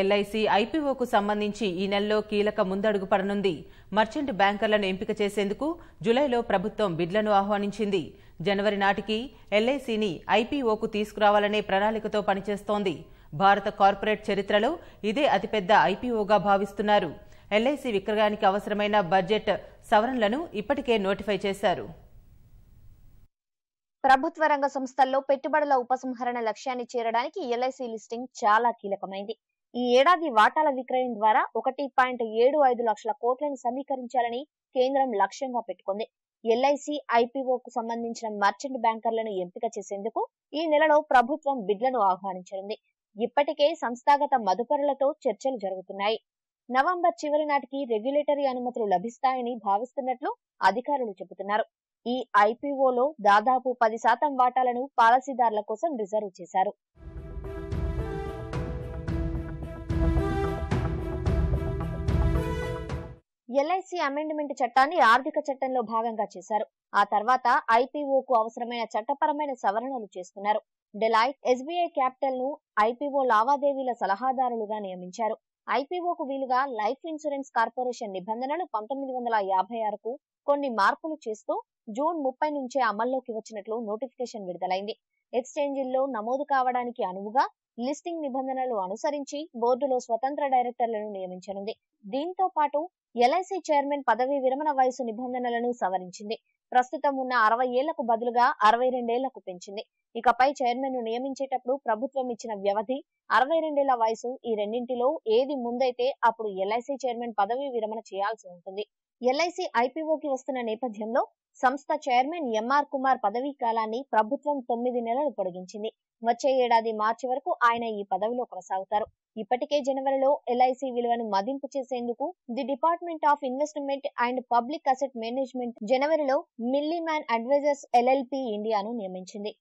LIC ఐపీఓకు సంబంధించి ఈ నెలలో కీలక ముందడుగు పడనుంది మర్చెంట్ బ్యాంకర్లను ఎంపిక చేసేందుకు జులైలో ప్రభుత్వం బిడ్లను ఆహ్వానించింది జనవరి నాటికి ఎల్ఐసిని ఐపీఓకు తీసుకురావాలనే ప్రణాళికతో పనిచేస్తోంది భారత కార్పొరేట్ చరిత్రలో ఇదే అతిపెద్ద ఐపీఓగా భావిస్తున్నారు ఎల్ఐసి విక్రయానికి అవసరమైన బడ్జెట్ సవరణలను ఇప్పటికే నోటిఫై చేశారు ప్రభుత్వ రంగ సంస్థల్లో పెట్టుబడుల ఉపసంహరణ లక్ష్యాన్ని చేరడానికి ఎల్ఐసి లిస్టింగ్ చాలా కీలకమైంది ఈ ఏడాది వాటాల విక్రయం ద్వారా ఒకటి పాయింట్ ఏడు ఐదు లక్షల కోట్లను సమీకరించాలని కేంద్రం లక్ష్యంగా పెట్టుకుంది ఎల్ఐసి ఐపీఓకు సంబంధించిన మర్చెంట్ బ్యాంకర్లను ఎంపిక చేసేందుకు ఈ నెలలో ప్రభుత్వం బిడ్లను ఆహ్వానించనుంది ఇప్పటికే సంస్థాగత మదుపరులతో చర్చలు జరుగుతున్నాయి నవంబర్ చివరి నాటికి రెగ్యులేటరీ అనుమతులు లభిస్తాయని భావిస్తున్నట్లు అధికారులు చెబుతున్నారు ఈ ఐపీఓలో దాదాపు పది శాతం వాటాలను పాలసీదారుల కోసం రిజర్వ్ చేశారు ఎల్ఐసి అమెండ్మెంట్ చట్టాన్ని ఆర్థిక చట్టంలో భాగంగా చేశారు ఆ తర్వాత ఐపీఓకు అవసరమైన చట్టపరమైన సవరణలు చేస్తున్నారు డెలాయిట్ ఎస్బీఐ క్యాపిటల్ ను ఐపీఓ లావాదేవీల సలహాదారులుగా నియమించారు ఐపీఓకు వీలుగా లైఫ్ ఇన్సూరెన్స్ కార్పొరేషన్ నిబంధనలు పంతొమ్మిది వందల యాభై ఆరుకు కొన్ని మార్పులు చేస్తూ జూన్ ముప్పై నుంచే అమల్లోకి వచ్చినట్లు నోటిఫికేషన్ విడుదలైంది ఎక్స్చేంజిల్లో నమోదు కావడానికి అనువుగా లిస్టింగ్ నిబంధనలు అనుసరించి బోర్డులో స్వతంత్ర డైరెక్టర్లను నియమించనుంది దీంతో పాటు ఎల్ఐసి చైర్మన్ పదవీ విరమణ వయసు నిబంధనలను సవరించింది ప్రస్తుతం ఉన్న అరవై ఏళ్లకు బదులుగా అరవై రెండేళ్లకు పెంచింది ఇకపై చైర్మన్ ను నియమించేటప్పుడు ప్రభుత్వం ఇచ్చిన వ్యవధి అరవై రెండేళ్ల వయసు ఈ రెండింటిలో ఏది ముందైతే అప్పుడు ఎల్ఐసి చైర్మన్ పదవీ విరమణ చేయాల్సి ఉంటుంది ఎల్ఐసి ఐపీఓకి వస్తున్న నేపథ్యంలో సంస్థ చైర్మన్ ఎంఆర్ కుమార్ పదవీ కాలాన్ని ప్రభుత్వం తొమ్మిది నెలలు పొడిగించింది వచ్చే ఏడాది మార్చి వరకు ఆయన ఈ పదవిలో కొనసాగుతారు ఇప్పటికే జనవరిలో ఎల్ఐసి విలువను మదింపు చేసేందుకు the Department of Investment and Public Asset Management జనవరిలో మిల్లీమ్యాన్ అడ్వైజర్స్ ఎల్ఎల్పి ఇండియాను నియమించింది